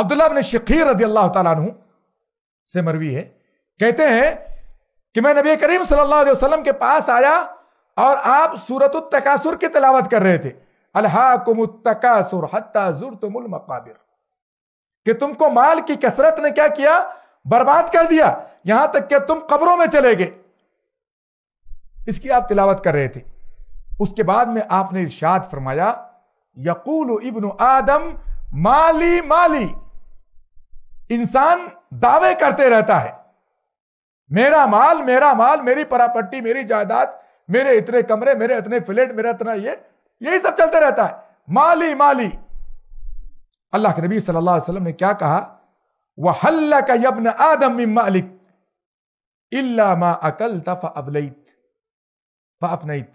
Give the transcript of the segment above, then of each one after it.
अब्दुल्ला ने शखीर रजी अल्लाह तु से मरवी है कहते हैं कि मैं नबी करीम सल्लल्लाहु अलैहि वसल्लम के पास आया और आप सूरत तकासुर की तलावत कर रहे थे अल्हाकुमुत्तकासुर कि तुमको माल की कसरत ने क्या किया बर्बाद कर दिया यहां तक कि तुम कब्रों में चले गए इसकी आप तिलावत कर रहे थे उसके बाद में आपने इर्शाद फरमाया यकूल इब्न आदम माली माली इंसान दावे करते रहता है मेरा माल मेरा माल मेरी प्रॉपर्टी मेरी जायदाद मेरे इतने कमरे मेरे इतने फ्लेट मेरा इतना ये यही सब चलते रहता है माली माली अल्लाह के नबी सल्लल्लाहु अलैहि वसल्लम ने क्या कहा वह हल्ला का यबन आदम मालिक इल्ला मा अकल तबलत फाफनईत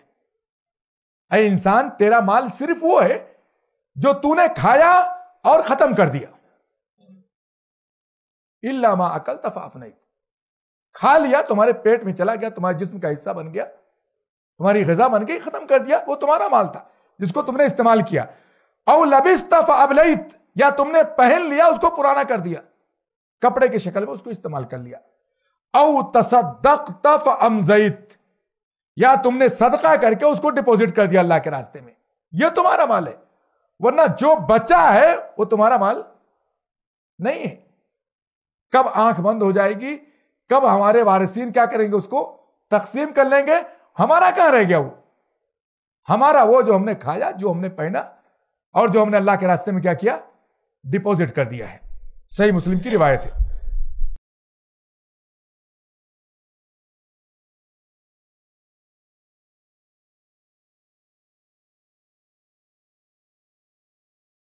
अ इंसान तेरा माल सिर्फ वो है जो तूने खाया और खत्म कर दिया इलामा अकल तफाफ नहीं खा लिया तुम्हारे पेट में चला गया तुम्हारे जिस्म का हिस्सा बन गया तुम्हारी गजा बन गई खत्म कर दिया वो तुम्हारा माल था जिसको तुमने इस्तेमाल किया और लबिस्ता अबलईत या तुमने पहन लिया उसको पुराना कर दिया कपड़े की शक्ल में उसको इस्तेमाल कर लिया औ तसदक तफ अमजईत या तुमने सदका करके उसको डिपॉजिट कर दिया अल्लाह के रास्ते में यह तुम्हारा माल है वरना जो बचा है वो तुम्हारा माल नहीं है कब आंख बंद हो जाएगी कब हमारे वारसिन क्या करेंगे उसको तकसीम कर लेंगे हमारा कहां रह गया वो हमारा वो जो हमने खाया जो हमने पहना और जो हमने अल्लाह के रास्ते में क्या किया डिपॉजिट कर दिया है सही मुस्लिम की रिवायत है